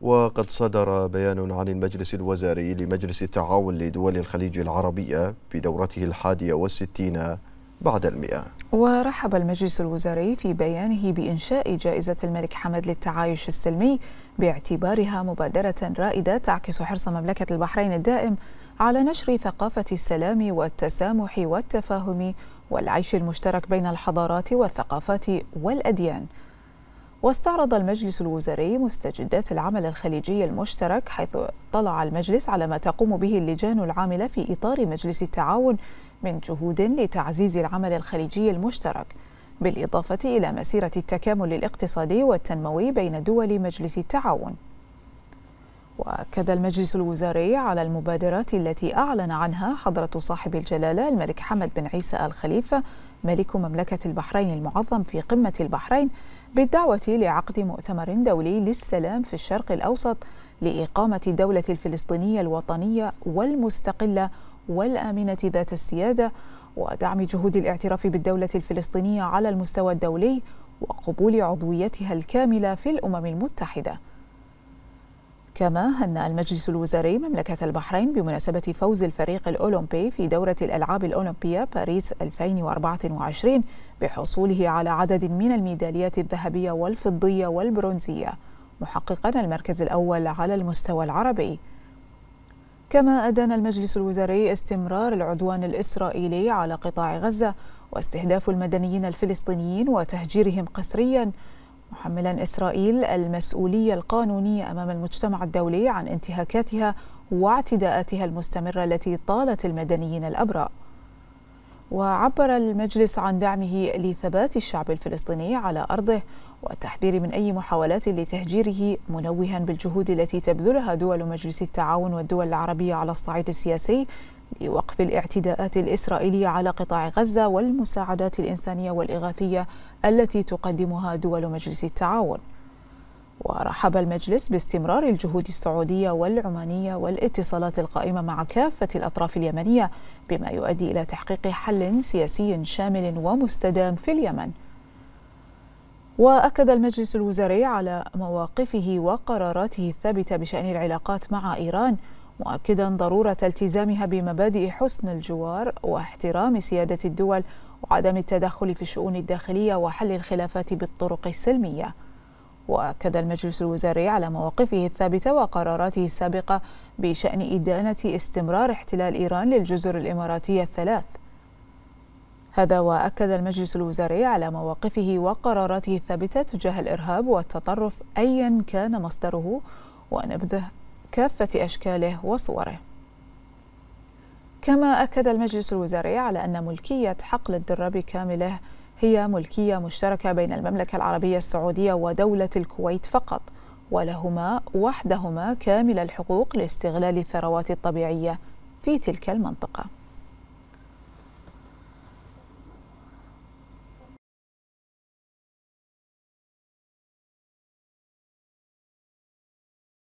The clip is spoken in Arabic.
وقد صدر بيان عن المجلس الوزاري لمجلس التعاون لدول الخليج العربية في دورته الحادية والستين بعد المئة ورحب المجلس الوزاري في بيانه بإنشاء جائزة الملك حمد للتعايش السلمي باعتبارها مبادرة رائدة تعكس حرص مملكة البحرين الدائم على نشر ثقافة السلام والتسامح والتفاهم والعيش المشترك بين الحضارات والثقافات والأديان واستعرض المجلس الوزاري مستجدات العمل الخليجي المشترك حيث اطلع المجلس على ما تقوم به اللجان العاملة في إطار مجلس التعاون من جهود لتعزيز العمل الخليجي المشترك بالإضافة إلى مسيرة التكامل الاقتصادي والتنموي بين دول مجلس التعاون واكد المجلس الوزاري على المبادرات التي اعلن عنها حضره صاحب الجلاله الملك حمد بن عيسى ال خليفه ملك مملكه البحرين المعظم في قمه البحرين بالدعوه لعقد مؤتمر دولي للسلام في الشرق الاوسط لاقامه الدوله الفلسطينيه الوطنيه والمستقله والامنه ذات السياده ودعم جهود الاعتراف بالدوله الفلسطينيه على المستوى الدولي وقبول عضويتها الكامله في الامم المتحده كما هنأ المجلس الوزاري مملكة البحرين بمناسبة فوز الفريق الأولمبي في دورة الألعاب الأولمبية باريس 2024 بحصوله على عدد من الميداليات الذهبية والفضية والبرونزية محققا المركز الأول على المستوى العربي كما أدان المجلس الوزاري استمرار العدوان الإسرائيلي على قطاع غزة واستهداف المدنيين الفلسطينيين وتهجيرهم قسرياً محملا إسرائيل المسؤولية القانونية أمام المجتمع الدولي عن انتهاكاتها واعتداءاتها المستمرة التي طالت المدنيين الابراء. وعبر المجلس عن دعمه لثبات الشعب الفلسطيني على أرضه والتحذير من أي محاولات لتهجيره منوها بالجهود التي تبذلها دول مجلس التعاون والدول العربية على الصعيد السياسي لوقف الاعتداءات الإسرائيلية على قطاع غزة والمساعدات الإنسانية والإغاثية التي تقدمها دول مجلس التعاون ورحب المجلس باستمرار الجهود السعودية والعمانية والاتصالات القائمة مع كافة الأطراف اليمنية بما يؤدي إلى تحقيق حل سياسي شامل ومستدام في اليمن وأكد المجلس الوزاري على مواقفه وقراراته الثابتة بشأن العلاقات مع إيران مؤكدا ضرورة التزامها بمبادئ حسن الجوار واحترام سيادة الدول وعدم التدخل في الشؤون الداخلية وحل الخلافات بالطرق السلمية وأكد المجلس الوزاري على مواقفه الثابتة وقراراته السابقة بشأن إدانة استمرار احتلال إيران للجزر الإماراتية الثلاث هذا وأكد المجلس الوزاري على مواقفه وقراراته الثابتة تجاه الإرهاب والتطرف أيا كان مصدره ونبذه كافة أشكاله وصوره كما أكد المجلس الوزاري على أن ملكية حقل الدرة بكامله هي ملكية مشتركة بين المملكة العربية السعودية ودولة الكويت فقط ولهما وحدهما كامل الحقوق لاستغلال الثروات الطبيعية في تلك المنطقة